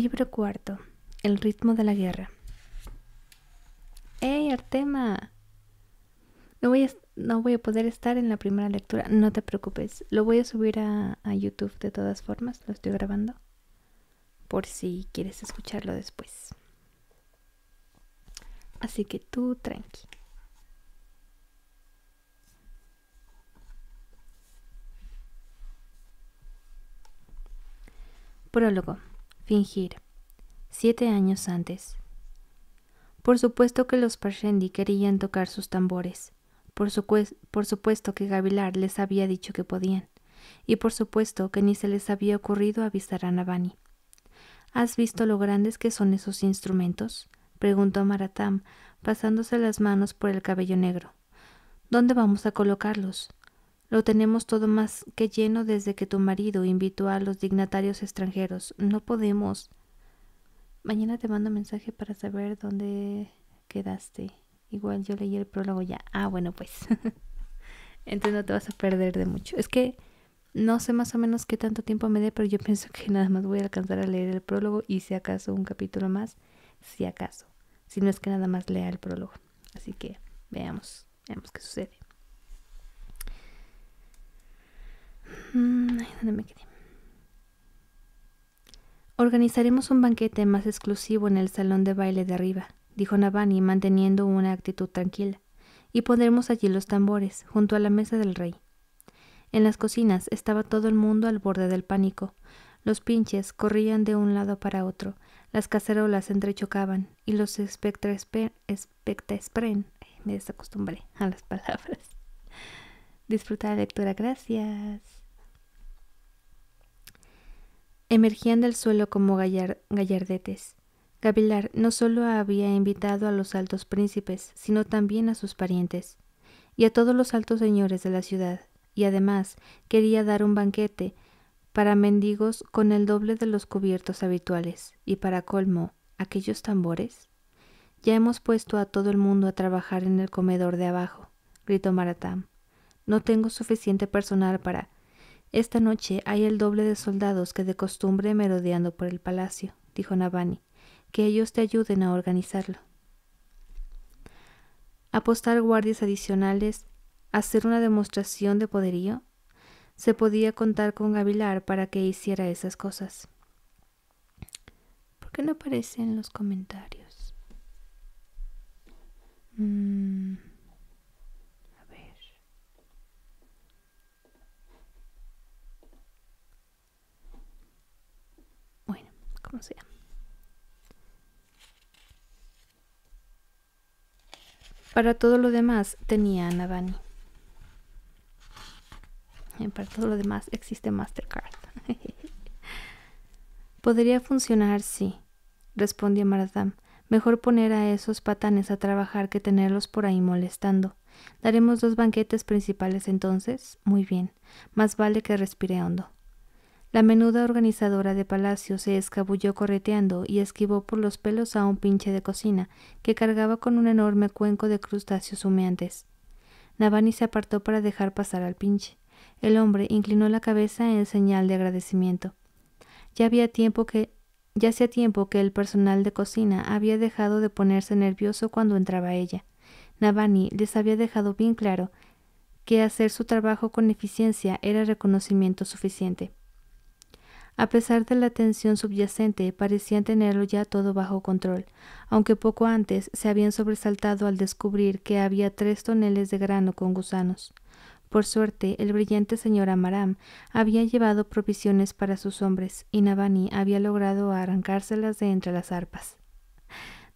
Libro cuarto. El ritmo de la guerra. ¡Ey, Artema! No voy, a, no voy a poder estar en la primera lectura. No te preocupes. Lo voy a subir a, a YouTube de todas formas. Lo estoy grabando. Por si quieres escucharlo después. Así que tú tranqui. Prólogo. Fingir. Siete años antes. Por supuesto que los Parshendi querían tocar sus tambores. Por, por, supuesto que Gavilar les había dicho que podían. Y por supuesto que ni se les había ocurrido avisar a Navani. ¿Has visto lo grandes que son esos instrumentos? preguntó Maratam, pasándose las manos por el cabello negro. ¿Dónde vamos a colocarlos? Lo tenemos todo más que lleno desde que tu marido invitó a los dignatarios extranjeros. No podemos. Mañana te mando mensaje para saber dónde quedaste. Igual yo leí el prólogo ya. Ah, bueno, pues. Entonces no te vas a perder de mucho. Es que no sé más o menos qué tanto tiempo me dé, pero yo pienso que nada más voy a alcanzar a leer el prólogo y si acaso un capítulo más, si acaso. Si no es que nada más lea el prólogo. Así que veamos, veamos qué sucede. Mm, me Organizaremos un banquete más exclusivo en el salón de baile de arriba, dijo Navani, manteniendo una actitud tranquila, y pondremos allí los tambores, junto a la mesa del rey. En las cocinas estaba todo el mundo al borde del pánico. Los pinches corrían de un lado para otro, las cacerolas entrechocaban, y los espectaespren, me desacostumbré a las palabras. Disfruta la lectura, gracias emergían del suelo como gallardetes. Gavilar no solo había invitado a los altos príncipes, sino también a sus parientes y a todos los altos señores de la ciudad, y además quería dar un banquete para mendigos con el doble de los cubiertos habituales, y para colmo, aquellos tambores. Ya hemos puesto a todo el mundo a trabajar en el comedor de abajo, gritó Maratán. No tengo suficiente personal para esta noche hay el doble de soldados que de costumbre merodeando por el palacio, dijo Navani. Que ellos te ayuden a organizarlo. Apostar guardias adicionales, hacer una demostración de poderío. Se podía contar con Gavilar para que hiciera esas cosas. ¿Por qué no aparecen los comentarios? Para todo lo demás tenía a Navani. Eh, para todo lo demás existe Mastercard. Podría funcionar, sí, respondió Maradam. Mejor poner a esos patanes a trabajar que tenerlos por ahí molestando. Daremos dos banquetes principales entonces. Muy bien. Más vale que respire hondo. La menuda organizadora de palacio se escabulló correteando y esquivó por los pelos a un pinche de cocina que cargaba con un enorme cuenco de crustáceos humeantes. Navani se apartó para dejar pasar al pinche. El hombre inclinó la cabeza en señal de agradecimiento. Ya había tiempo que ya hacía tiempo que el personal de cocina había dejado de ponerse nervioso cuando entraba ella. Navani les había dejado bien claro que hacer su trabajo con eficiencia era reconocimiento suficiente. A pesar de la tensión subyacente, parecían tenerlo ya todo bajo control, aunque poco antes se habían sobresaltado al descubrir que había tres toneles de grano con gusanos. Por suerte, el brillante señor Amaram había llevado provisiones para sus hombres, y Navani había logrado arrancárselas de entre las arpas.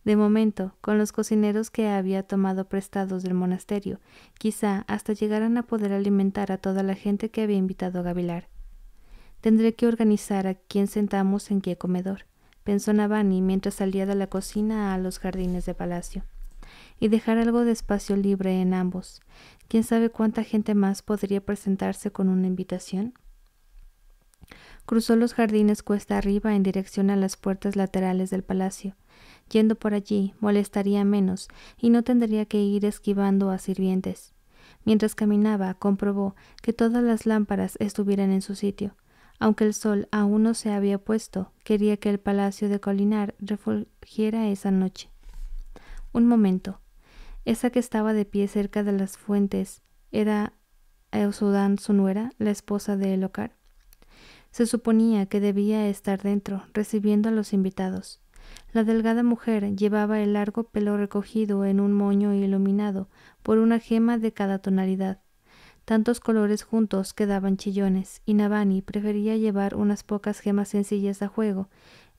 De momento, con los cocineros que había tomado prestados del monasterio, quizá hasta llegaran a poder alimentar a toda la gente que había invitado a Gavilar. Tendré que organizar a quién sentamos en qué comedor, pensó Navani mientras salía de la cocina a los jardines de palacio, y dejar algo de espacio libre en ambos. ¿Quién sabe cuánta gente más podría presentarse con una invitación? Cruzó los jardines cuesta arriba en dirección a las puertas laterales del palacio. Yendo por allí molestaría menos y no tendría que ir esquivando a sirvientes. Mientras caminaba, comprobó que todas las lámparas estuvieran en su sitio, aunque el sol aún no se había puesto, quería que el palacio de Colinar refugiera esa noche. Un momento. Esa que estaba de pie cerca de las fuentes era Eusudán, su nuera, la esposa de Elocar. Se suponía que debía estar dentro, recibiendo a los invitados. La delgada mujer llevaba el largo pelo recogido en un moño iluminado por una gema de cada tonalidad, Tantos colores juntos quedaban chillones, y Navani prefería llevar unas pocas gemas sencillas a juego,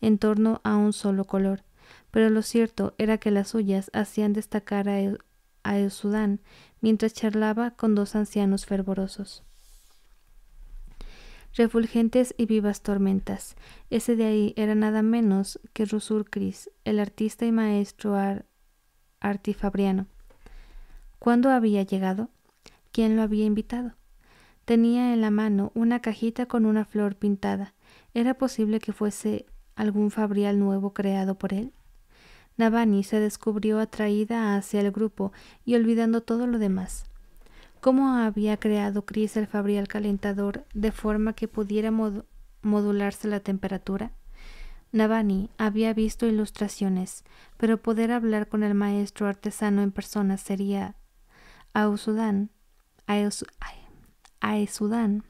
en torno a un solo color, pero lo cierto era que las suyas hacían destacar a, el, Sudán mientras charlaba con dos ancianos fervorosos. Refulgentes y vivas tormentas. Ese de ahí era nada menos que Rusur Cris, el artista y maestro artifabriano. ¿Cuándo había llegado? quién lo había invitado. Tenía en la mano una cajita con una flor pintada. ¿Era posible que fuese algún fabrial nuevo creado por él? Navani se descubrió atraída hacia el grupo y olvidando todo lo demás. ¿Cómo había creado Chris el fabrial calentador de forma que pudiera modularse la temperatura? Navani había visto ilustraciones, pero poder hablar con el maestro artesano en persona sería. Ausudán Aesudán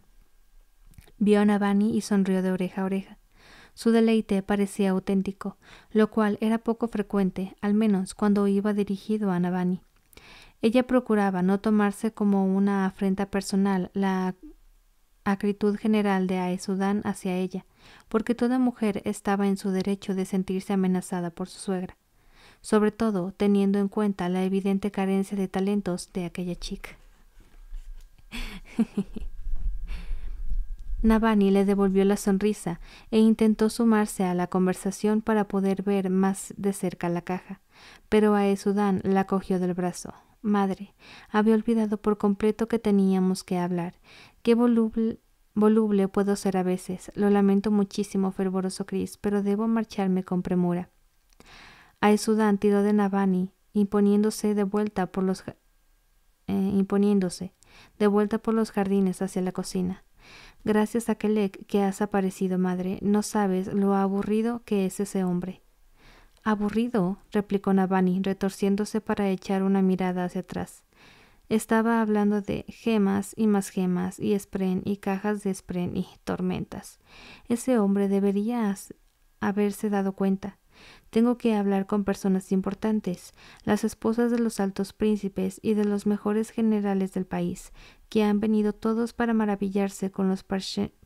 vio a Navani y sonrió de oreja a oreja. Su deleite parecía auténtico, lo cual era poco frecuente, al menos cuando iba dirigido a Navani. Ella procuraba no tomarse como una afrenta personal la acritud general de Aesudán hacia ella, porque toda mujer estaba en su derecho de sentirse amenazada por su suegra, sobre todo teniendo en cuenta la evidente carencia de talentos de aquella chica. Navani le devolvió la sonrisa e intentó sumarse a la conversación para poder ver más de cerca la caja, pero Aesudan la cogió del brazo. Madre, había olvidado por completo que teníamos que hablar. Qué voluble, puedo ser a veces. Lo lamento muchísimo, fervoroso Cris, pero debo marcharme con premura. Aesudan tiró de Navani, imponiéndose de vuelta por los eh, imponiéndose de vuelta por los jardines hacia la cocina. Gracias a Kelek que has aparecido, madre, no sabes lo aburrido que es ese hombre. Aburrido, replicó Navani, retorciéndose para echar una mirada hacia atrás. Estaba hablando de gemas y más gemas y spren y cajas de spren y tormentas. Ese hombre debería haberse dado cuenta. Tengo que hablar con personas importantes, las esposas de los altos príncipes y de los mejores generales del país, que han venido todos para maravillarse con los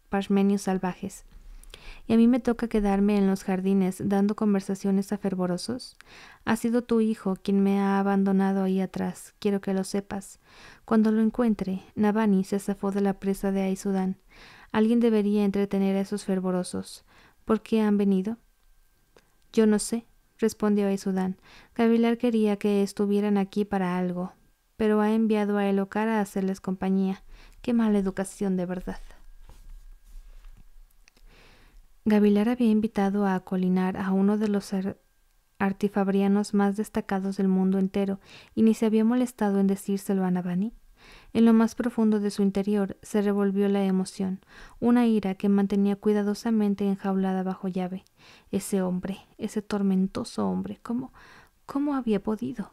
Parmenios salvajes. ¿Y a mí me toca quedarme en los jardines dando conversaciones a fervorosos? Ha sido tu hijo quien me ha abandonado ahí atrás, quiero que lo sepas. Cuando lo encuentre, Navani se zafó de la presa de Aizudán. Alguien debería entretener a esos fervorosos. ¿Por qué han venido? Yo no sé, respondió Aizudán. Gavilar quería que estuvieran aquí para algo, pero ha enviado a Elocar a hacerles compañía. Qué mala educación de verdad. Gavilar había invitado a colinar a uno de los artifabrianos más destacados del mundo entero y ni se había molestado en decírselo a Navani. En lo más profundo de su interior se revolvió la emoción, una ira que mantenía cuidadosamente enjaulada bajo llave. Ese hombre, ese tormentoso hombre, ¿cómo, cómo había podido?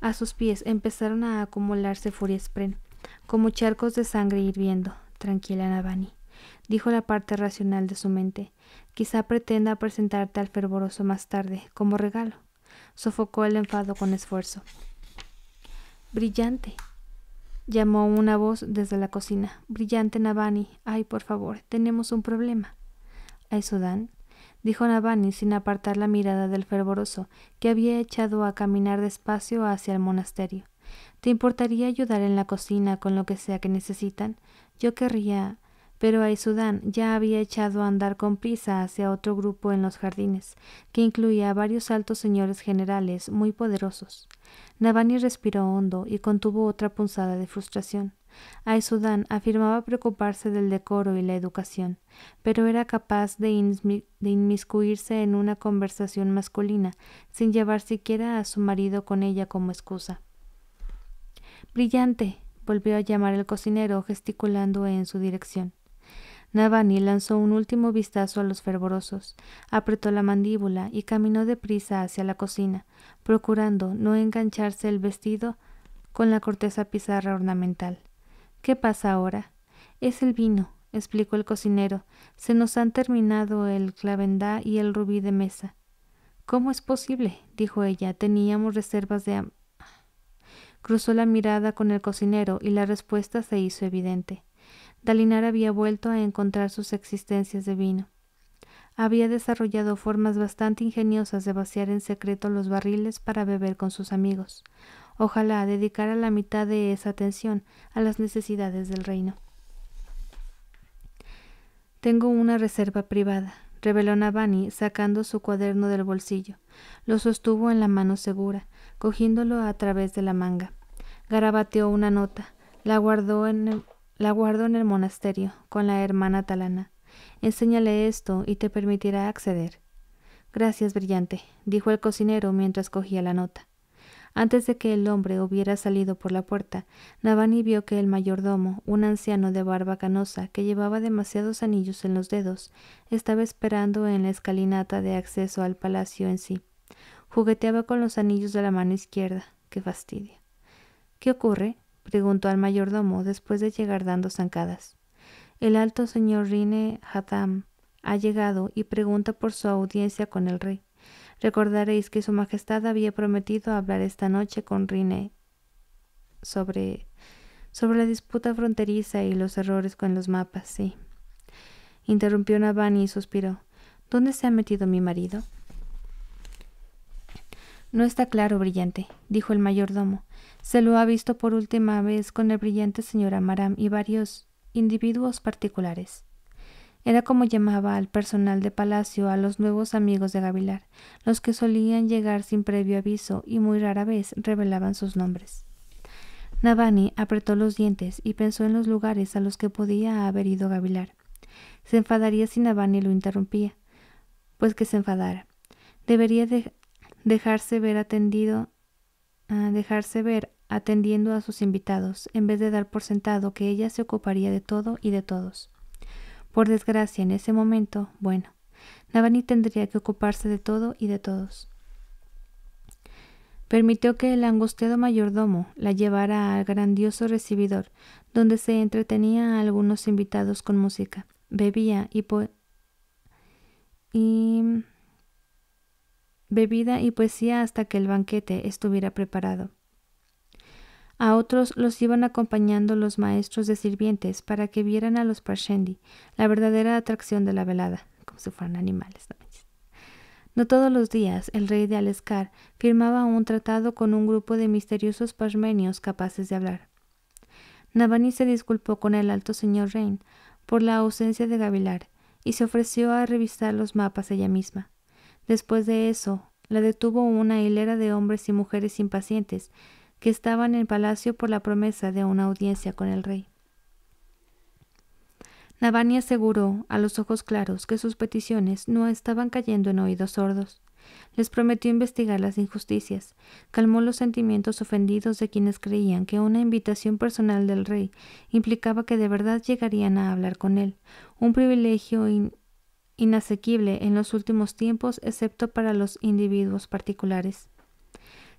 A sus pies empezaron a acumularse furias como charcos de sangre hirviendo. Tranquila, Navani, dijo la parte racional de su mente. Quizá pretenda presentarte al fervoroso más tarde, como regalo. Sofocó el enfado con esfuerzo. Brillante, llamó una voz desde la cocina. Brillante Navani. Ay, por favor, tenemos un problema. ¿Ay, Sudán? dijo Navani sin apartar la mirada del fervoroso, que había echado a caminar despacio hacia el monasterio. ¿Te importaría ayudar en la cocina con lo que sea que necesitan? Yo querría pero Aizudán ya había echado a andar con prisa hacia otro grupo en los jardines, que incluía a varios altos señores generales muy poderosos. Navani respiró hondo y contuvo otra punzada de frustración. Aizudán afirmaba preocuparse del decoro y la educación, pero era capaz de, de, inmiscuirse en una conversación masculina sin llevar siquiera a su marido con ella como excusa. Brillante, volvió a llamar el cocinero gesticulando en su dirección. Navani lanzó un último vistazo a los fervorosos, apretó la mandíbula y caminó deprisa hacia la cocina, procurando no engancharse el vestido con la corteza pizarra ornamental. ¿Qué pasa ahora? Es el vino, explicó el cocinero. Se nos han terminado el clavendá y el rubí de mesa. ¿Cómo es posible? dijo ella. Teníamos reservas de... Cruzó la mirada con el cocinero y la respuesta se hizo evidente. Dalinar había vuelto a encontrar sus existencias de vino. Había desarrollado formas bastante ingeniosas de vaciar en secreto los barriles para beber con sus amigos. Ojalá dedicara la mitad de esa atención a las necesidades del reino. Tengo una reserva privada, reveló Navani, sacando su cuaderno del bolsillo. Lo sostuvo en la mano segura, cogiéndolo a través de la manga. Garabateó una nota, la guardó en el la guardo en el monasterio con la hermana Talana. Enséñale esto y te permitirá acceder. Gracias, brillante, dijo el cocinero mientras cogía la nota. Antes de que el hombre hubiera salido por la puerta, Navani vio que el mayordomo, un anciano de barba canosa que llevaba demasiados anillos en los dedos, estaba esperando en la escalinata de acceso al palacio en sí. Jugueteaba con los anillos de la mano izquierda. ¡Qué fastidio! ¿Qué ocurre? preguntó al mayordomo después de llegar dando zancadas. El alto señor Rine Hatam ha llegado y pregunta por su audiencia con el rey. Recordaréis que su majestad había prometido hablar esta noche con Rine sobre, sobre la disputa fronteriza y los errores con los mapas, sí. Interrumpió Navani y suspiró. ¿Dónde se ha metido mi marido? No está claro, brillante, dijo el mayordomo. Se lo ha visto por última vez con el brillante señor Amaram y varios individuos particulares. Era como llamaba al personal de palacio a los nuevos amigos de Gavilar, los que solían llegar sin previo aviso y muy rara vez revelaban sus nombres. Navani apretó los dientes y pensó en los lugares a los que podía haber ido Gavilar. Se enfadaría si Navani lo interrumpía, pues que se enfadara. Debería dejarse ver atendido, a ah, dejarse ver atendiendo a sus invitados, en vez de dar por sentado que ella se ocuparía de todo y de todos. Por desgracia, en ese momento, bueno, Navani tendría que ocuparse de todo y de todos. Permitió que el angustiado mayordomo la llevara al grandioso recibidor, donde se entretenía a algunos invitados con música, bebía y, y bebida y poesía hasta que el banquete estuviera preparado. A otros los iban acompañando los maestros de sirvientes para que vieran a los Parshendi, la verdadera atracción de la velada, como si fueran animales. ¿no? todos los días el rey de Alescar firmaba un tratado con un grupo de misteriosos parmenios capaces de hablar. Navani se disculpó con el alto señor Rein por la ausencia de Gavilar y se ofreció a revisar los mapas ella misma. Después de eso, la detuvo una hilera de hombres y mujeres impacientes que estaban en el palacio por la promesa de una audiencia con el rey. Navani aseguró, a los ojos claros, que sus peticiones no estaban cayendo en oídos sordos. Les prometió investigar las injusticias, calmó los sentimientos ofendidos de quienes creían que una invitación personal del rey implicaba que de verdad llegarían a hablar con él, un privilegio inasequible en los últimos tiempos excepto para los individuos particulares.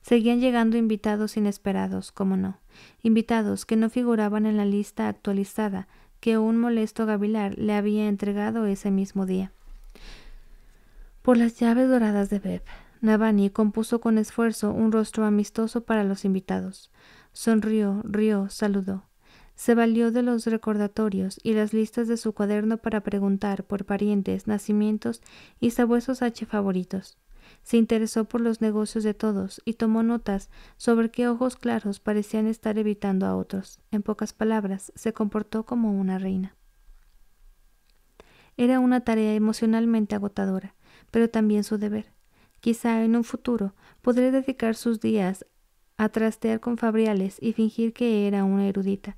Seguían llegando invitados inesperados, como no, invitados que no figuraban en la lista actualizada que un molesto gavilar le había entregado ese mismo día. Por las llaves doradas de Beb, Navani compuso con esfuerzo un rostro amistoso para los invitados. Sonrió, rió, saludó. Se valió de los recordatorios y las listas de su cuaderno para preguntar por parientes, nacimientos y sabuesos H favoritos. Se interesó por los negocios de todos y tomó notas sobre qué ojos claros parecían estar evitando a otros. En pocas palabras, se comportó como una reina. Era una tarea emocionalmente agotadora, pero también su deber. Quizá en un futuro podré dedicar sus días a trastear con fabriales y fingir que era una erudita.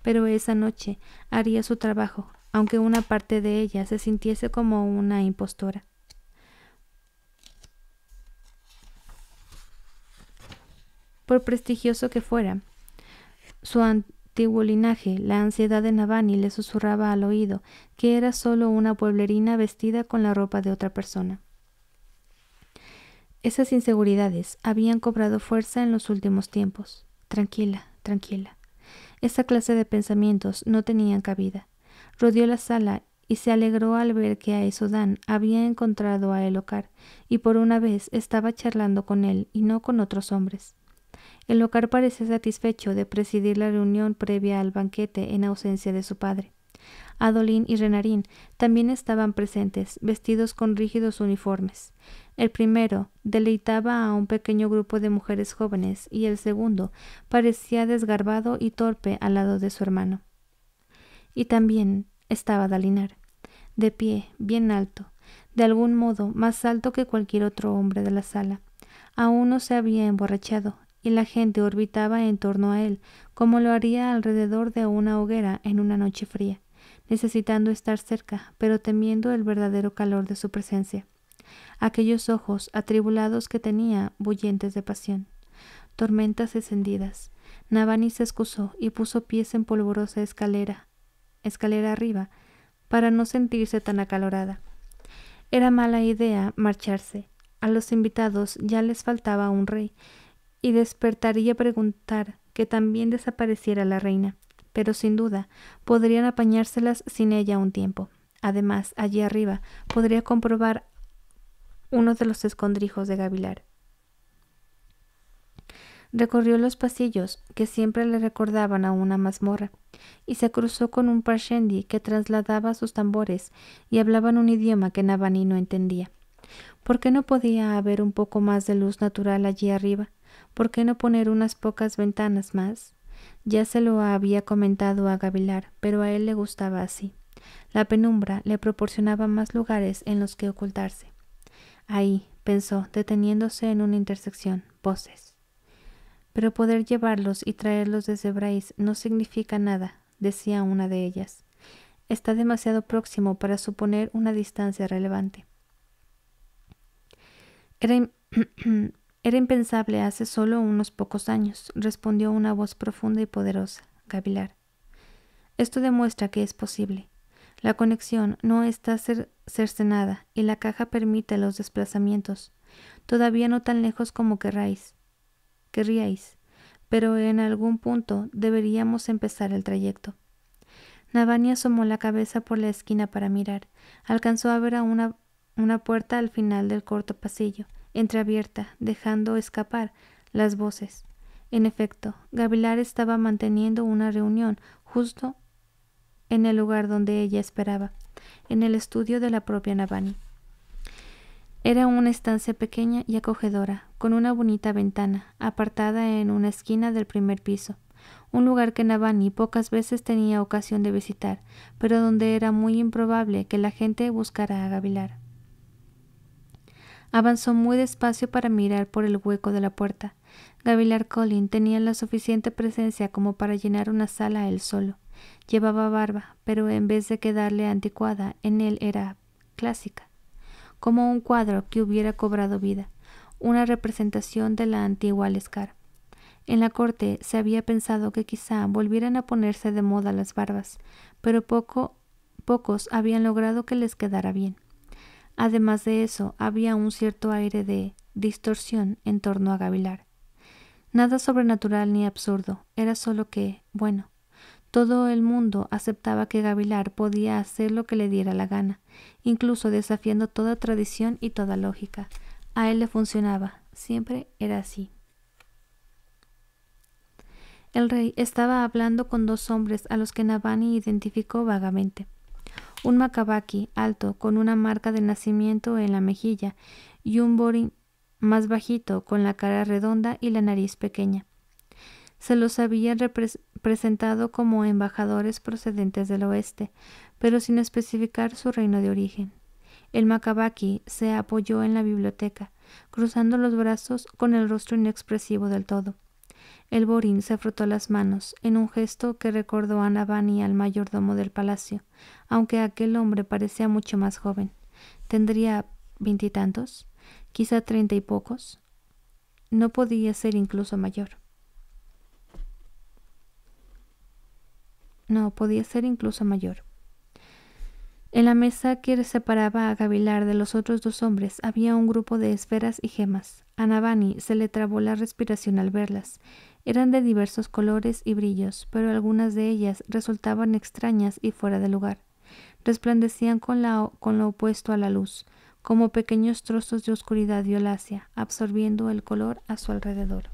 Pero esa noche haría su trabajo, aunque una parte de ella se sintiese como una impostora. por prestigioso que fuera. Su antiguo linaje, la ansiedad de Navani le susurraba al oído que era solo una pueblerina vestida con la ropa de otra persona. Esas inseguridades habían cobrado fuerza en los últimos tiempos. Tranquila, tranquila. Esa clase de pensamientos no tenían cabida. Rodeó la sala y se alegró al ver que a Esodán había encontrado a Elocar y por una vez estaba charlando con él y no con otros hombres. El local parecía satisfecho de presidir la reunión previa al banquete en ausencia de su padre. Adolín y Renarín también estaban presentes, vestidos con rígidos uniformes. El primero deleitaba a un pequeño grupo de mujeres jóvenes y el segundo parecía desgarbado y torpe al lado de su hermano. Y también estaba Dalinar, de pie, bien alto, de algún modo más alto que cualquier otro hombre de la sala. Aún no se había emborrachado y la gente orbitaba en torno a él, como lo haría alrededor de una hoguera en una noche fría, necesitando estar cerca, pero temiendo el verdadero calor de su presencia. Aquellos ojos atribulados que tenía, bullentes de pasión. Tormentas encendidas. Navani se excusó y puso pies en polvorosa escalera, escalera arriba, para no sentirse tan acalorada. Era mala idea marcharse. A los invitados ya les faltaba un rey, y despertaría a preguntar que también desapareciera la reina. Pero sin duda, podrían apañárselas sin ella un tiempo. Además, allí arriba podría comprobar uno de los escondrijos de Gavilar. Recorrió los pasillos que siempre le recordaban a una mazmorra y se cruzó con un Parchendi que trasladaba sus tambores y hablaban un idioma que Navani no entendía. ¿Por qué no podía haber un poco más de luz natural allí arriba? ¿por qué no poner unas pocas ventanas más? Ya se lo había comentado a Gavilar, pero a él le gustaba así. La penumbra le proporcionaba más lugares en los que ocultarse. Ahí, pensó, deteniéndose en una intersección, voces. Pero poder llevarlos y traerlos desde Brais no significa nada, decía una de ellas. Está demasiado próximo para suponer una distancia relevante. Era, Era impensable hace solo unos pocos años, respondió una voz profunda y poderosa, Gavilar. Esto demuestra que es posible. La conexión no está cercenada y la caja permite los desplazamientos, todavía no tan lejos como querráis. Querríais, pero en algún punto deberíamos empezar el trayecto. Navani asomó la cabeza por la esquina para mirar. Alcanzó a ver a una, una puerta al final del corto pasillo entreabierta, dejando escapar las voces. En efecto, Gavilar estaba manteniendo una reunión justo en el lugar donde ella esperaba, en el estudio de la propia Navani. Era una estancia pequeña y acogedora, con una bonita ventana, apartada en una esquina del primer piso, un lugar que Navani pocas veces tenía ocasión de visitar, pero donde era muy improbable que la gente buscara a Gavilar. Avanzó muy despacio para mirar por el hueco de la puerta. Gavilar Colin tenía la suficiente presencia como para llenar una sala él solo. Llevaba barba, pero en vez de quedarle anticuada, en él era clásica, como un cuadro que hubiera cobrado vida, una representación de la antigua Lescar. En la corte se había pensado que quizá volvieran a ponerse de moda las barbas, pero poco, pocos habían logrado que les quedara bien. Además de eso, había un cierto aire de distorsión en torno a Gavilar. Nada sobrenatural ni absurdo, era solo que, bueno, todo el mundo aceptaba que Gavilar podía hacer lo que le diera la gana, incluso desafiando toda tradición y toda lógica. A él le funcionaba, siempre era así. El rey estaba hablando con dos hombres a los que Navani identificó vagamente un macabaki alto con una marca de nacimiento en la mejilla y un borin más bajito con la cara redonda y la nariz pequeña. Se los habían representado como embajadores procedentes del oeste, pero sin especificar su reino de origen. El macabaki se apoyó en la biblioteca, cruzando los brazos con el rostro inexpresivo del todo. El Borín se frotó las manos, en un gesto que recordó a Navani al mayordomo del palacio, aunque aquel hombre parecía mucho más joven. Tendría veintitantos, quizá treinta y pocos. No podía ser incluso mayor. No, podía ser incluso mayor. En la mesa que separaba a Gavilar de los otros dos hombres había un grupo de esferas y gemas. A Navani se le trabó la respiración al verlas. Eran de diversos colores y brillos, pero algunas de ellas resultaban extrañas y fuera de lugar. Resplandecían con, con lo opuesto a la luz, como pequeños trozos de oscuridad violácea, absorbiendo el color a su alrededor.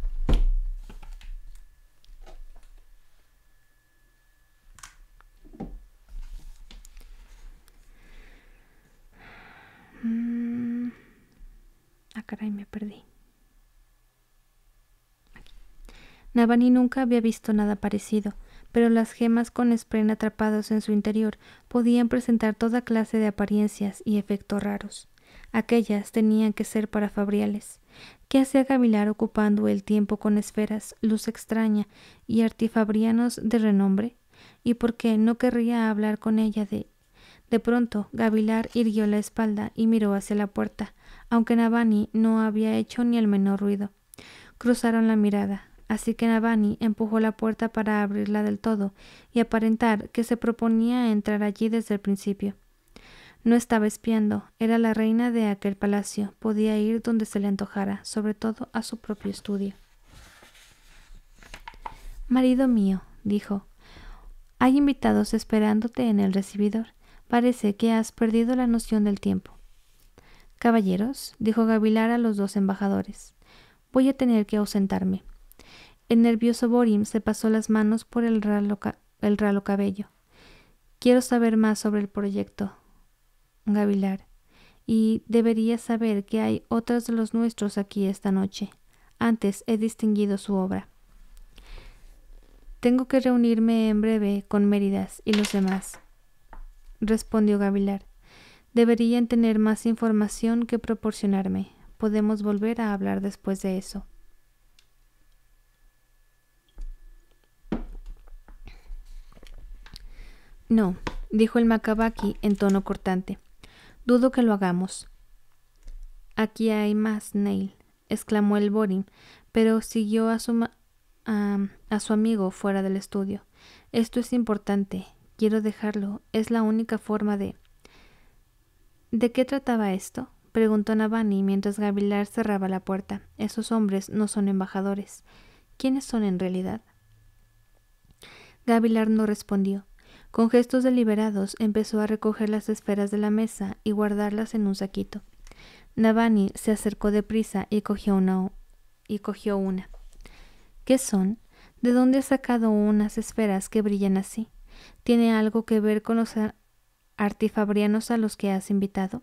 Mm. Ah, caray, me perdí. nunca había visto nada parecido, pero las gemas con espren atrapados en su interior podían presentar toda clase de apariencias y efectos raros. Aquellas tenían que ser para fabriales. ¿Qué hacía Gavilar ocupando el tiempo con esferas, luz extraña y artifabrianos de renombre? ¿Y por qué no querría hablar con ella de de pronto, Gavilar irguió la espalda y miró hacia la puerta, aunque Navani no había hecho ni el menor ruido. Cruzaron la mirada, así que Navani empujó la puerta para abrirla del todo y aparentar que se proponía entrar allí desde el principio. No estaba espiando, era la reina de aquel palacio, podía ir donde se le antojara, sobre todo a su propio estudio. Marido mío, dijo, hay invitados esperándote en el recibidor. Parece que has perdido la noción del tiempo. Caballeros, dijo Gavilar a los dos embajadores, voy a tener que ausentarme. El nervioso Borim se pasó las manos por el ralo, el ralo cabello. Quiero saber más sobre el proyecto. Gavilar. Y debería saber que hay otros de los nuestros aquí esta noche. Antes he distinguido su obra. Tengo que reunirme en breve con Méridas y los demás respondió Gavilar. Deberían tener más información que proporcionarme. Podemos volver a hablar después de eso. No, dijo el Macabaki en tono cortante. Dudo que lo hagamos. Aquí hay más, Neil, exclamó el Borin, pero siguió a su, a su amigo fuera del estudio. Esto es importante. Quiero dejarlo. Es la única forma de... ¿De qué trataba esto? preguntó Navani mientras Gavilar cerraba la puerta. Esos hombres no son embajadores. ¿Quiénes son en realidad? Gavilar no respondió. Con gestos deliberados empezó a recoger las esferas de la mesa y guardarlas en un saquito. Navani se acercó deprisa y cogió una. Y cogió una. ¿Qué son? ¿De dónde ha sacado unas esferas que brillan así? tiene algo que ver con los artifabrianos a los que has invitado?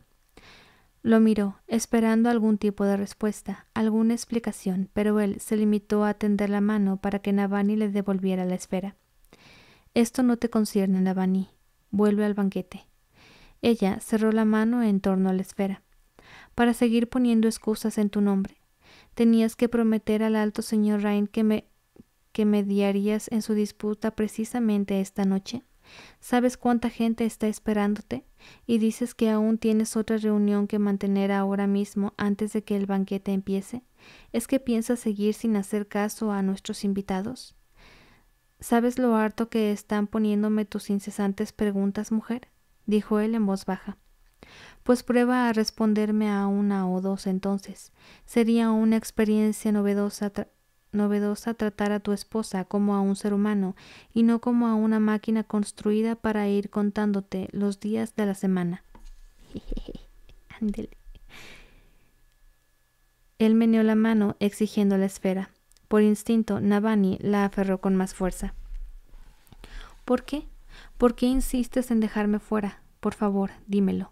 Lo miró, esperando algún tipo de respuesta, alguna explicación, pero él se limitó a tender la mano para que Navani le devolviera la esfera. Esto no te concierne, Navani. Vuelve al banquete. Ella cerró la mano en torno a la esfera. Para seguir poniendo excusas en tu nombre, tenías que prometer al alto señor Rain que me que mediarías en su disputa precisamente esta noche? ¿Sabes cuánta gente está esperándote? Y dices que aún tienes otra reunión que mantener ahora mismo antes de que el banquete empiece. ¿Es que piensas seguir sin hacer caso a nuestros invitados? ¿Sabes lo harto que están poniéndome tus incesantes preguntas, mujer? dijo él en voz baja. Pues prueba a responderme a una o dos entonces. Sería una experiencia novedosa novedosa tratar a tu esposa como a un ser humano y no como a una máquina construida para ir contándote los días de la semana. Él meneó la mano exigiendo la esfera. Por instinto, Navani la aferró con más fuerza. ¿Por qué? ¿Por qué insistes en dejarme fuera? Por favor, dímelo.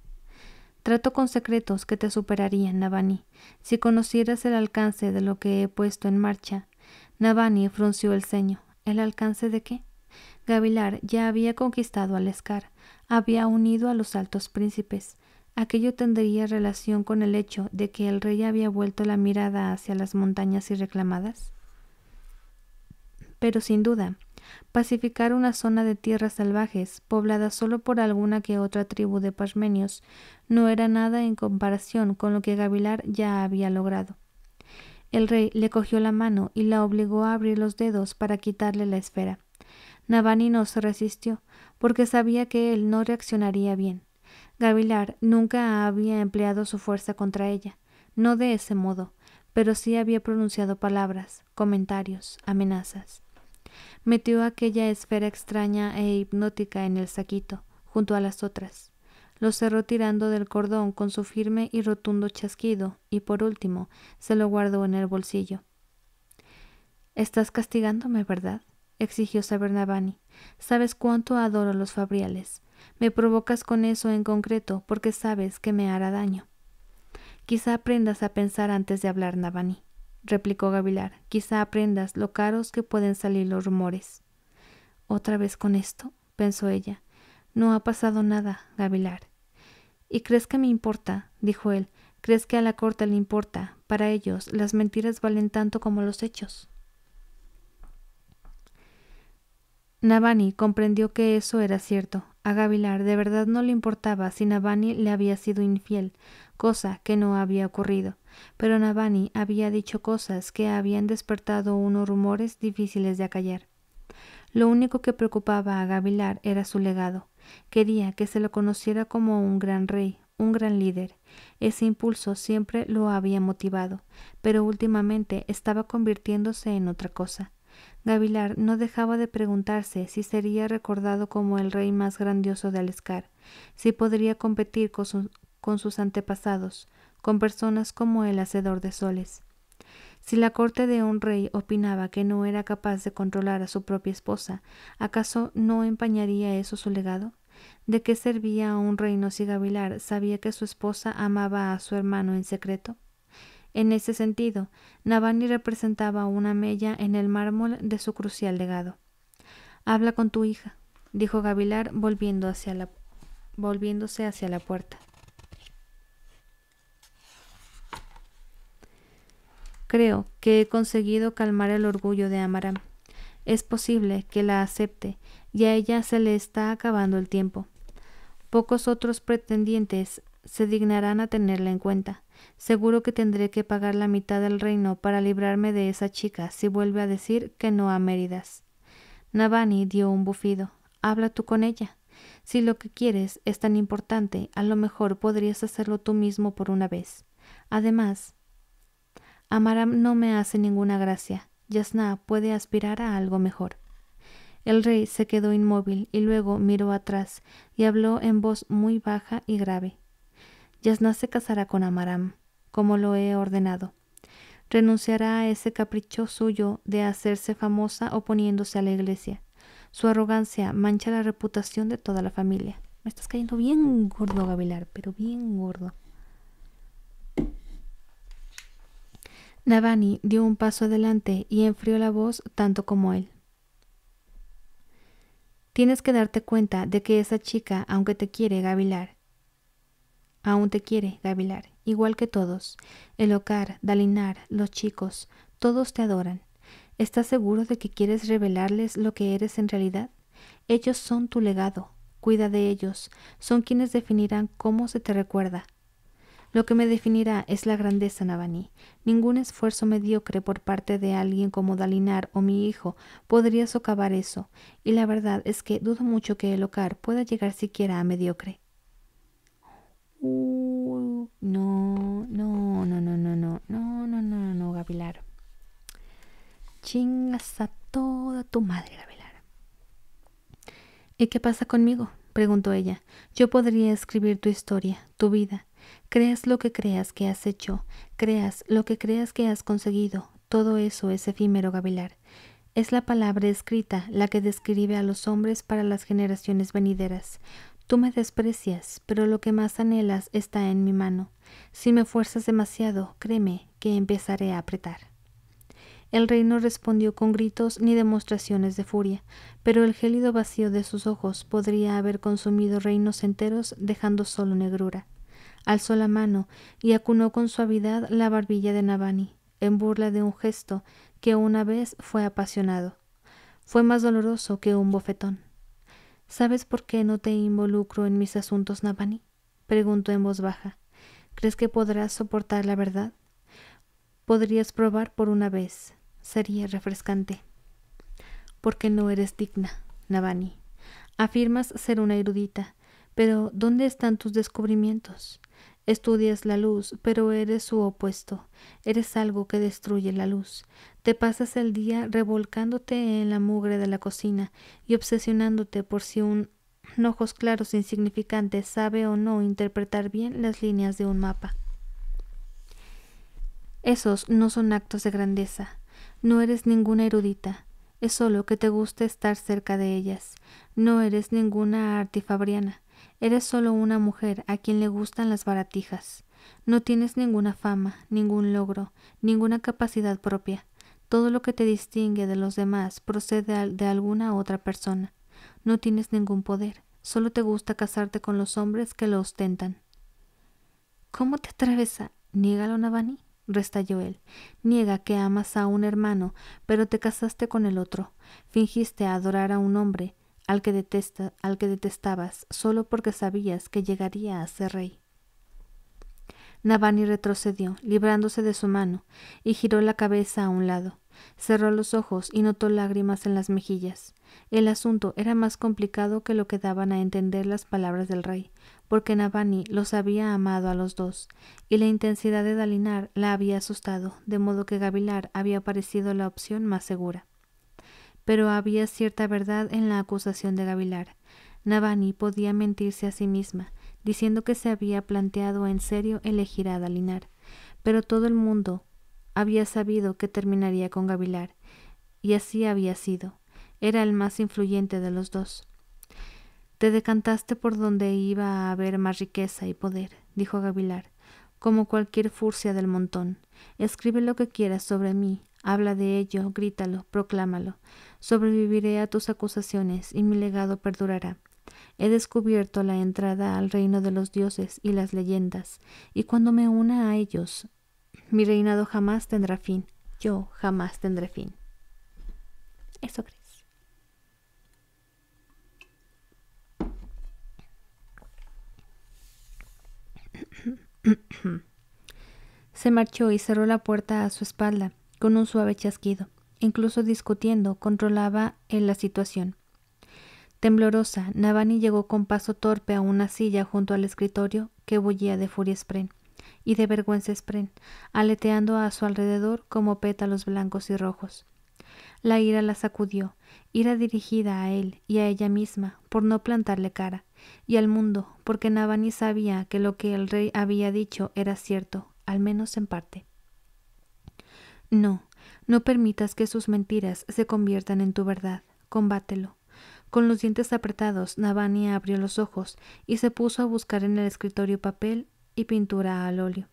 Trato con secretos que te superarían, Navani. Si conocieras el alcance de lo que he puesto en marcha, Navani frunció el ceño. ¿El alcance de qué? Gavilar ya había conquistado al Escar, había unido a los altos príncipes. Aquello tendría relación con el hecho de que el rey había vuelto la mirada hacia las montañas irreclamadas. Pero sin duda, pacificar una zona de tierras salvajes, poblada solo por alguna que otra tribu de parmenios, no era nada en comparación con lo que Gavilar ya había logrado. El rey le cogió la mano y la obligó a abrir los dedos para quitarle la esfera. Navani no se resistió, porque sabía que él no reaccionaría bien. Gavilar nunca había empleado su fuerza contra ella, no de ese modo, pero sí había pronunciado palabras, comentarios, amenazas. Metió aquella esfera extraña e hipnótica en el saquito, junto a las otras. Lo cerró tirando del cordón con su firme y rotundo chasquido, y por último se lo guardó en el bolsillo. Estás castigándome, ¿verdad? exigió Saber Navani. Sabes cuánto adoro los fabriales. Me provocas con eso en concreto porque sabes que me hará daño. Quizá aprendas a pensar antes de hablar, Navani, replicó Gavilar. Quizá aprendas lo caros que pueden salir los rumores. ¿Otra vez con esto? pensó ella. No ha pasado nada, Gavilar. ¿Y crees que me importa? dijo él. ¿Crees que a la corte le importa? Para ellos, las mentiras valen tanto como los hechos. Navani comprendió que eso era cierto. A Gavilar de verdad no le importaba si Navani le había sido infiel, cosa que no había ocurrido. Pero Navani había dicho cosas que habían despertado unos rumores difíciles de acallar. Lo único que preocupaba a Gavilar era su legado. Quería que se lo conociera como un gran rey, un gran líder. Ese impulso siempre lo había motivado, pero últimamente estaba convirtiéndose en otra cosa. Gavilar no dejaba de preguntarse si sería recordado como el rey más grandioso de Alescar, si podría competir con, con sus antepasados, con personas como el Hacedor de Soles. Si la corte de un rey opinaba que no era capaz de controlar a su propia esposa, ¿acaso no empañaría eso su legado? ¿De qué servía a un reino si Gavilar sabía que su esposa amaba a su hermano en secreto? En ese sentido, Navani representaba una mella en el mármol de su crucial legado. Habla con tu hija, dijo Gavilar volviendo hacia la, volviéndose hacia la puerta. Creo que he conseguido calmar el orgullo de Amaram. Es posible que la acepte, y a ella se le está acabando el tiempo. Pocos otros pretendientes se dignarán a tenerla en cuenta. Seguro que tendré que pagar la mitad del reino para librarme de esa chica si vuelve a decir que no a Méridas. Navani dio un bufido. Habla tú con ella. Si lo que quieres es tan importante, a lo mejor podrías hacerlo tú mismo por una vez. Además, Amaram no me hace ninguna gracia. Yasna puede aspirar a algo mejor. El rey se quedó inmóvil y luego miró atrás y habló en voz muy baja y grave. Yasna se casará con Amaram, como lo he ordenado. Renunciará a ese capricho suyo de hacerse famosa oponiéndose a la iglesia. Su arrogancia mancha la reputación de toda la familia. Me estás cayendo bien gordo, Gavilar, pero bien gordo. Navani dio un paso adelante y enfrió la voz tanto como él. Tienes que darte cuenta de que esa chica, aunque te quiere, Gavilar, aún te quiere, Gavilar, igual que todos, el Ocar, Dalinar, los chicos, todos te adoran. ¿Estás seguro de que quieres revelarles lo que eres en realidad? Ellos son tu legado, cuida de ellos, son quienes definirán cómo se te recuerda, lo que me definirá es la grandeza Navaní. Ningún esfuerzo mediocre por parte de alguien como Dalinar o mi hijo podría socavar eso, y la verdad es que dudo mucho que el Ocar pueda llegar siquiera a mediocre. Uh, no, no, no, no, no, no, no, no, no, no, Gavilar. Chingas a toda tu madre, Gavilar. ¿Y qué pasa conmigo? preguntó ella. Yo podría escribir tu historia, tu vida, Creas lo que creas que has hecho, creas lo que creas que has conseguido, todo eso es efímero, Gavilar. Es la palabra escrita la que describe a los hombres para las generaciones venideras. Tú me desprecias, pero lo que más anhelas está en mi mano. Si me fuerzas demasiado, créeme que empezaré a apretar. El rey no respondió con gritos ni demostraciones de furia, pero el gélido vacío de sus ojos podría haber consumido reinos enteros dejando solo negrura. Alzó la mano y acunó con suavidad la barbilla de Navani, en burla de un gesto que una vez fue apasionado. Fue más doloroso que un bofetón. ¿Sabes por qué no te involucro en mis asuntos, Navani? preguntó en voz baja. ¿Crees que podrás soportar la verdad? Podrías probar por una vez. Sería refrescante. Porque no eres digna, Navani. Afirmas ser una erudita, pero ¿dónde están tus descubrimientos? Estudias la luz, pero eres su opuesto, eres algo que destruye la luz. Te pasas el día revolcándote en la mugre de la cocina y obsesionándote por si un ojos claros insignificantes sabe o no interpretar bien las líneas de un mapa. Esos no son actos de grandeza. No eres ninguna erudita. Es solo que te gusta estar cerca de ellas. No eres ninguna artifabriana. Eres solo una mujer a quien le gustan las baratijas. No tienes ninguna fama, ningún logro, ninguna capacidad propia. Todo lo que te distingue de los demás procede de alguna otra persona. No tienes ningún poder, solo te gusta casarte con los hombres que lo ostentan. ¿Cómo te atreves a... Niégalo, Navani? restalló él. Niega que amas a un hermano, pero te casaste con el otro. Fingiste adorar a un hombre, al que, detesta, al que detestabas solo porque sabías que llegaría a ser rey. Nabani retrocedió, librándose de su mano, y giró la cabeza a un lado. Cerró los ojos y notó lágrimas en las mejillas. El asunto era más complicado que lo que daban a entender las palabras del rey, porque Nabani los había amado a los dos, y la intensidad de Dalinar la había asustado, de modo que Gavilar había parecido la opción más segura pero había cierta verdad en la acusación de Gavilar. Navani podía mentirse a sí misma, diciendo que se había planteado en serio elegir a Dalinar, pero todo el mundo había sabido que terminaría con Gavilar, y así había sido. Era el más influyente de los dos. Te decantaste por donde iba a haber más riqueza y poder, dijo Gavilar, como cualquier furcia del montón. Escribe lo que quieras sobre mí, habla de ello, grítalo, proclámalo. Sobreviviré a tus acusaciones y mi legado perdurará. He descubierto la entrada al reino de los dioses y las leyendas, y cuando me una a ellos, mi reinado jamás tendrá fin. Yo jamás tendré fin. Eso crees. Se marchó y cerró la puerta a su espalda con un suave chasquido incluso discutiendo, controlaba en eh, la situación. Temblorosa, Navani llegó con paso torpe a una silla junto al escritorio que bullía de furia Spren y de vergüenza Spren, aleteando a su alrededor como pétalos blancos y rojos. La ira la sacudió, ira dirigida a él y a ella misma por no plantarle cara, y al mundo, porque Navani sabía que lo que el rey había dicho era cierto, al menos en parte. No, no permitas que sus mentiras se conviertan en tu verdad. Combátelo. Con los dientes apretados, Navani abrió los ojos y se puso a buscar en el escritorio papel y pintura al óleo.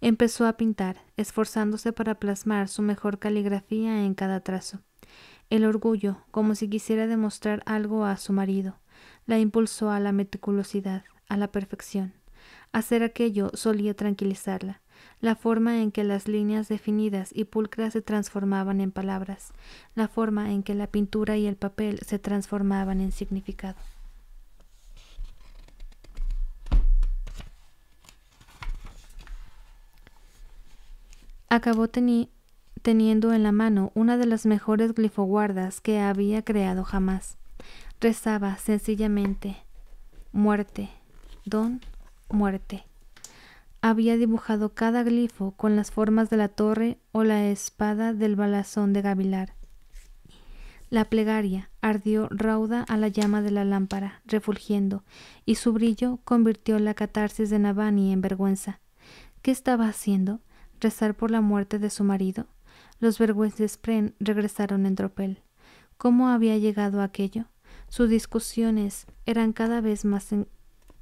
Empezó a pintar, esforzándose para plasmar su mejor caligrafía en cada trazo. El orgullo, como si quisiera demostrar algo a su marido, la impulsó a la meticulosidad, a la perfección. Hacer aquello solía tranquilizarla, la forma en que las líneas definidas y pulcras se transformaban en palabras, la forma en que la pintura y el papel se transformaban en significado. Acabó teniendo en la mano una de las mejores glifoguardas que había creado jamás. Rezaba sencillamente, muerte, don, muerte había dibujado cada glifo con las formas de la torre o la espada del balazón de Gavilar. La plegaria ardió rauda a la llama de la lámpara, refulgiendo, y su brillo convirtió la catarsis de Navani en vergüenza. ¿Qué estaba haciendo? ¿Rezar por la muerte de su marido? Los vergüenzes Pren regresaron en tropel. ¿Cómo había llegado aquello? Sus discusiones eran cada vez más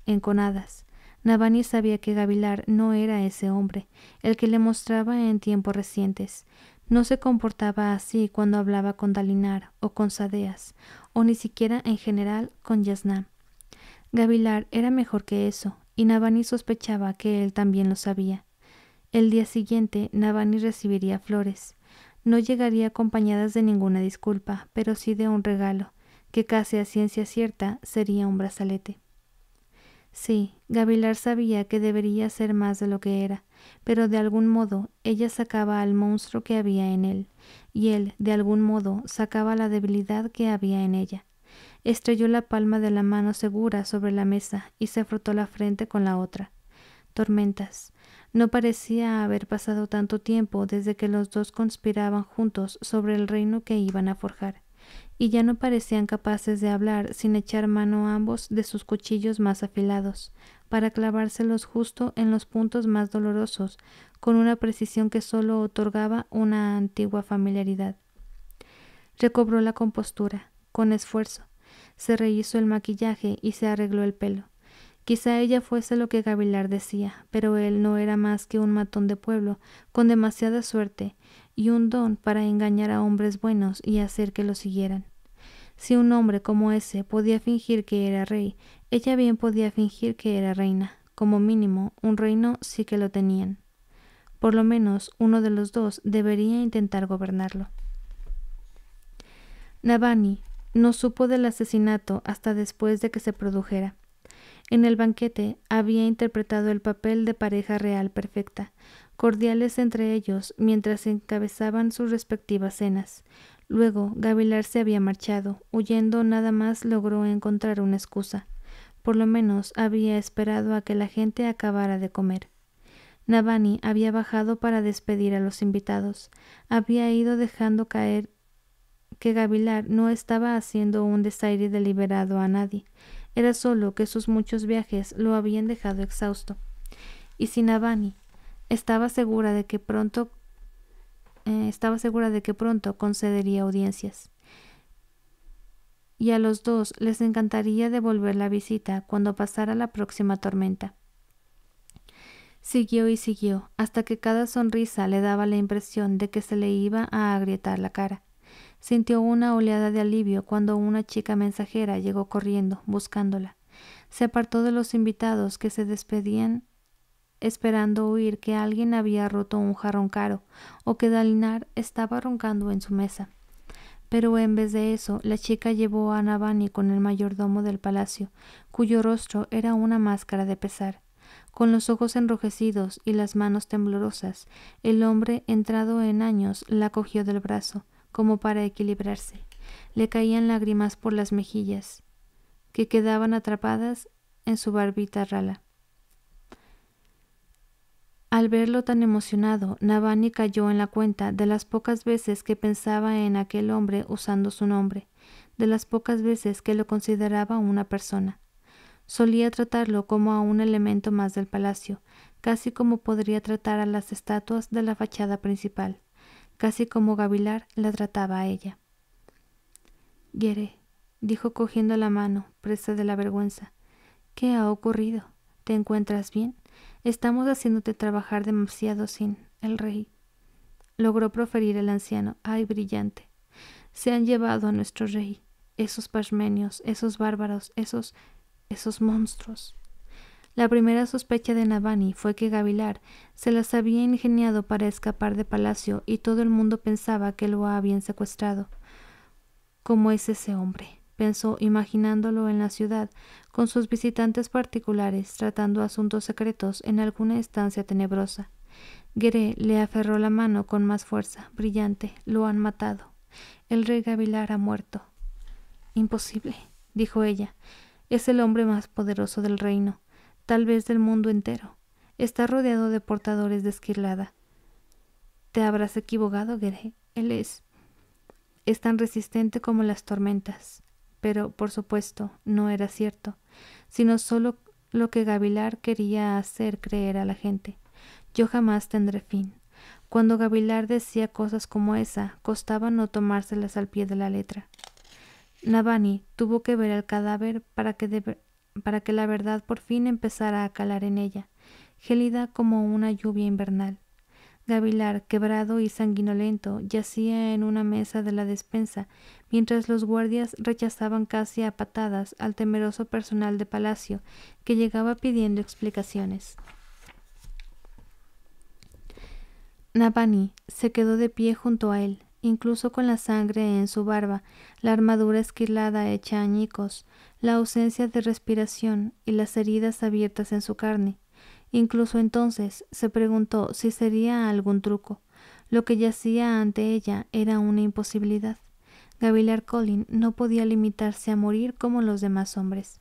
enconadas. Navani sabía que Gavilar no era ese hombre, el que le mostraba en tiempos recientes. No se comportaba así cuando hablaba con Dalinar o con Sadeas, o ni siquiera en general con Yasna. Gavilar era mejor que eso, y Navani sospechaba que él también lo sabía. El día siguiente, Navani recibiría flores. No llegaría acompañadas de ninguna disculpa, pero sí de un regalo, que casi a ciencia cierta sería un brazalete. Sí, Gavilar sabía que debería ser más de lo que era, pero de algún modo ella sacaba al monstruo que había en él, y él, de algún modo, sacaba la debilidad que había en ella. Estrelló la palma de la mano segura sobre la mesa y se frotó la frente con la otra. Tormentas. No parecía haber pasado tanto tiempo desde que los dos conspiraban juntos sobre el reino que iban a forjar y ya no parecían capaces de hablar sin echar mano a ambos de sus cuchillos más afilados, para clavárselos justo en los puntos más dolorosos, con una precisión que solo otorgaba una antigua familiaridad. Recobró la compostura, con esfuerzo, se rehizo el maquillaje y se arregló el pelo. Quizá ella fuese lo que Gavilar decía, pero él no era más que un matón de pueblo, con demasiada suerte y un don para engañar a hombres buenos y hacer que lo siguieran. Si un hombre como ese podía fingir que era rey, ella bien podía fingir que era reina. Como mínimo, un reino sí que lo tenían. Por lo menos uno de los dos debería intentar gobernarlo. Navani no supo del asesinato hasta después de que se produjera. En el banquete había interpretado el papel de pareja real perfecta, cordiales entre ellos mientras encabezaban sus respectivas cenas, Luego, Gavilar se había marchado. Huyendo nada más logró encontrar una excusa. Por lo menos había esperado a que la gente acabara de comer. Navani había bajado para despedir a los invitados. Había ido dejando caer que Gavilar no estaba haciendo un desaire deliberado a nadie. Era solo que sus muchos viajes lo habían dejado exhausto. Y si Navani estaba segura de que pronto eh, estaba segura de que pronto concedería audiencias. Y a los dos les encantaría devolver la visita cuando pasara la próxima tormenta. Siguió y siguió, hasta que cada sonrisa le daba la impresión de que se le iba a agrietar la cara. Sintió una oleada de alivio cuando una chica mensajera llegó corriendo, buscándola. Se apartó de los invitados que se despedían esperando oír que alguien había roto un jarrón caro o que Dalinar estaba roncando en su mesa. Pero en vez de eso, la chica llevó a Navani con el mayordomo del palacio, cuyo rostro era una máscara de pesar. Con los ojos enrojecidos y las manos temblorosas, el hombre, entrado en años, la cogió del brazo, como para equilibrarse. Le caían lágrimas por las mejillas, que quedaban atrapadas en su barbita rala. Al verlo tan emocionado, Navani cayó en la cuenta de las pocas veces que pensaba en aquel hombre usando su nombre, de las pocas veces que lo consideraba una persona. Solía tratarlo como a un elemento más del palacio, casi como podría tratar a las estatuas de la fachada principal, casi como Gavilar la trataba a ella. Gueré, dijo cogiendo la mano, presa de la vergüenza. ¿Qué ha ocurrido? ¿Te encuentras bien? Estamos haciéndote trabajar demasiado sin el rey. Logró proferir el anciano. ¡Ay, brillante! Se han llevado a nuestro rey. Esos parmenios, esos bárbaros, esos. esos monstruos. La primera sospecha de Navani fue que Gavilar se las había ingeniado para escapar de palacio y todo el mundo pensaba que lo habían secuestrado. ¿Cómo es ese hombre? pensó imaginándolo en la ciudad, con sus visitantes particulares, tratando asuntos secretos en alguna estancia tenebrosa. Gueré le aferró la mano con más fuerza, brillante. Lo han matado. El rey Gavilar ha muerto. Imposible, dijo ella. Es el hombre más poderoso del reino, tal vez del mundo entero. Está rodeado de portadores de esquilada. Te habrás equivocado, Gere. Él es. es tan resistente como las tormentas pero por supuesto no era cierto, sino solo lo que Gavilar quería hacer creer a la gente. Yo jamás tendré fin. Cuando Gavilar decía cosas como esa, costaba no tomárselas al pie de la letra. Navani tuvo que ver el cadáver para que, para que la verdad por fin empezara a calar en ella, gélida como una lluvia invernal. Gavilar, quebrado y sanguinolento, yacía en una mesa de la despensa, mientras los guardias rechazaban casi a patadas al temeroso personal de palacio, que llegaba pidiendo explicaciones. Nabani se quedó de pie junto a él, incluso con la sangre en su barba, la armadura esquilada hecha añicos, la ausencia de respiración y las heridas abiertas en su carne. Incluso entonces se preguntó si sería algún truco. Lo que yacía ante ella era una imposibilidad. Gavilar Colin no podía limitarse a morir como los demás hombres.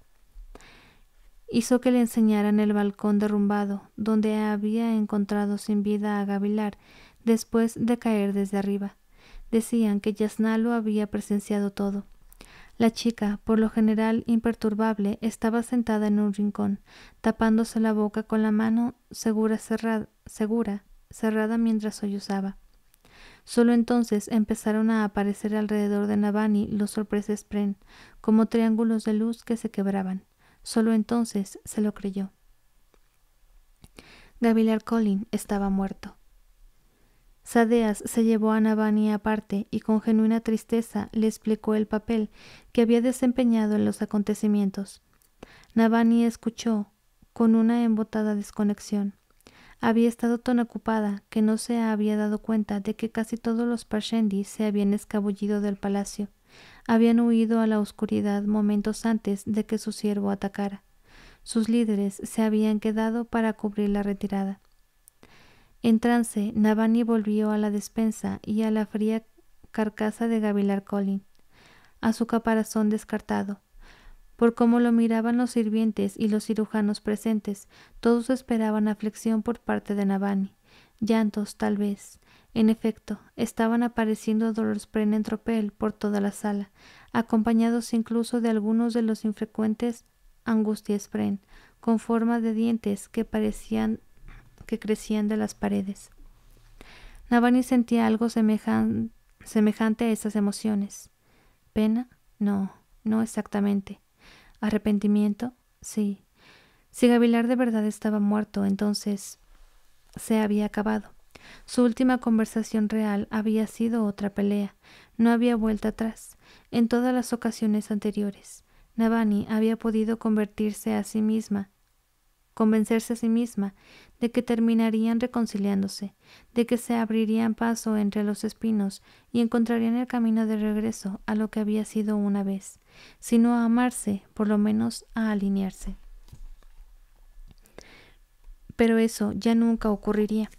Hizo que le enseñaran el balcón derrumbado, donde había encontrado sin vida a Gavilar después de caer desde arriba. Decían que Yasna lo había presenciado todo la chica, por lo general imperturbable, estaba sentada en un rincón, tapándose la boca con la mano segura cerrada, segura, cerrada mientras sollozaba. Solo entonces empezaron a aparecer alrededor de Navani los sorpreses pren, como triángulos de luz que se quebraban. Solo entonces se lo creyó. Gavilar Collin estaba muerto. Sadeas se llevó a Navani aparte y con genuina tristeza le explicó el papel que había desempeñado en los acontecimientos. Navani escuchó con una embotada desconexión. Había estado tan ocupada que no se había dado cuenta de que casi todos los Parshendi se habían escabullido del palacio. Habían huido a la oscuridad momentos antes de que su siervo atacara. Sus líderes se habían quedado para cubrir la retirada. En trance, Navani volvió a la despensa y a la fría carcasa de Gavilar Colin, a su caparazón descartado. Por cómo lo miraban los sirvientes y los cirujanos presentes, todos esperaban aflicción por parte de Navani, llantos tal vez. En efecto, estaban apareciendo dolores en tropel por toda la sala, acompañados incluso de algunos de los infrecuentes angustias pren, con forma de dientes que parecían que crecían de las paredes. Navani sentía algo semejante a esas emociones. Pena, no, no exactamente. Arrepentimiento, sí. Si Gavilar de verdad estaba muerto, entonces se había acabado. Su última conversación real había sido otra pelea. No había vuelta atrás. En todas las ocasiones anteriores, Navani había podido convertirse a sí misma convencerse a sí misma de que terminarían reconciliándose, de que se abrirían paso entre los espinos y encontrarían el camino de regreso a lo que había sido una vez, sino a amarse, por lo menos a alinearse. Pero eso ya nunca ocurriría.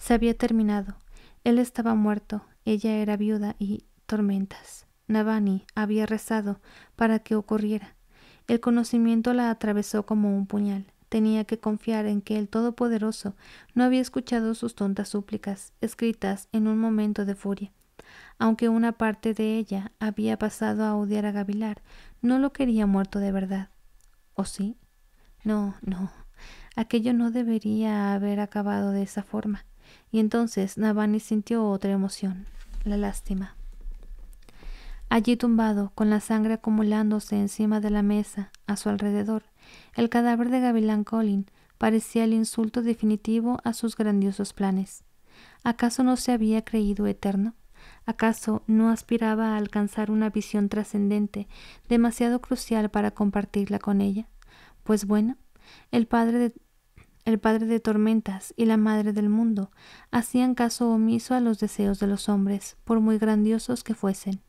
Se había terminado. Él estaba muerto, ella era viuda y tormentas. Navani había rezado para que ocurriera. El conocimiento la atravesó como un puñal. Tenía que confiar en que el Todopoderoso no había escuchado sus tontas súplicas, escritas en un momento de furia. Aunque una parte de ella había pasado a odiar a Gavilar, no lo quería muerto de verdad. ¿O sí? No, no. Aquello no debería haber acabado de esa forma. Y entonces Navani sintió otra emoción, la lástima. Allí tumbado, con la sangre acumulándose encima de la mesa, a su alrededor, el cadáver de Gavilán Collin parecía el insulto definitivo a sus grandiosos planes. ¿Acaso no se había creído eterno? ¿Acaso no aspiraba a alcanzar una visión trascendente, demasiado crucial para compartirla con ella? Pues bueno, el padre de el padre de tormentas y la madre del mundo hacían caso omiso a los deseos de los hombres, por muy grandiosos que fuesen.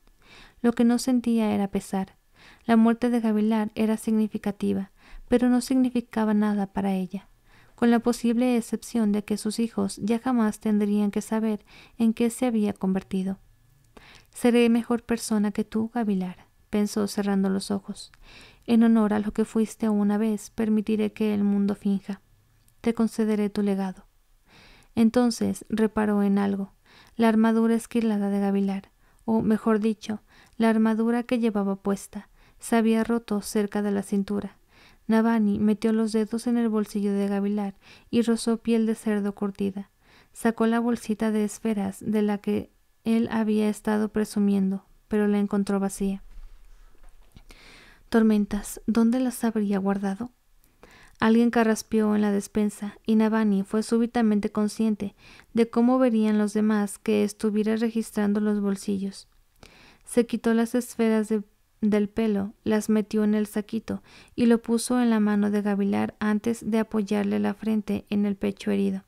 Lo que no sentía era pesar. La muerte de Gavilar era significativa, pero no significaba nada para ella, con la posible excepción de que sus hijos ya jamás tendrían que saber en qué se había convertido. Seré mejor persona que tú, Gavilar, pensó cerrando los ojos. En honor a lo que fuiste una vez, permitiré que el mundo finja. Te concederé tu legado. Entonces reparó en algo, la armadura esquilada de Gavilar, o mejor dicho, la armadura que llevaba puesta se había roto cerca de la cintura. Navani metió los dedos en el bolsillo de Gavilar y rozó piel de cerdo curtida. Sacó la bolsita de esferas de la que él había estado presumiendo, pero la encontró vacía. Tormentas, ¿dónde las habría guardado? Alguien carraspeó en la despensa y Navani fue súbitamente consciente de cómo verían los demás que estuviera registrando los bolsillos se quitó las esferas del pelo, las metió en el saquito y lo puso en la mano de Gavilar antes de apoyarle la frente en el pecho herido.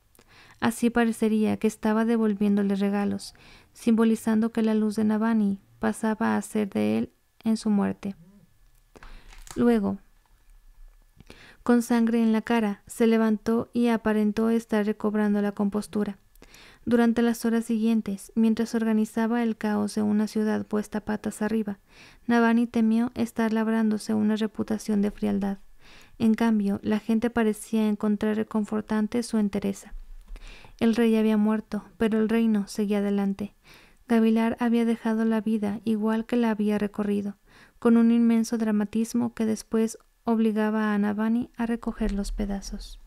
Así parecería que estaba devolviéndole regalos, simbolizando que la luz de Navani pasaba a ser de él en su muerte. Luego, con sangre en la cara, se levantó y aparentó estar recobrando la compostura durante las horas siguientes, mientras organizaba el caos de una ciudad puesta patas arriba, Navani temió estar labrándose una reputación de frialdad. En cambio, la gente parecía encontrar reconfortante su entereza. El rey había muerto, pero el reino seguía adelante. Gavilar había dejado la vida igual que la había recorrido, con un inmenso dramatismo que después obligaba a Navani a recoger los pedazos.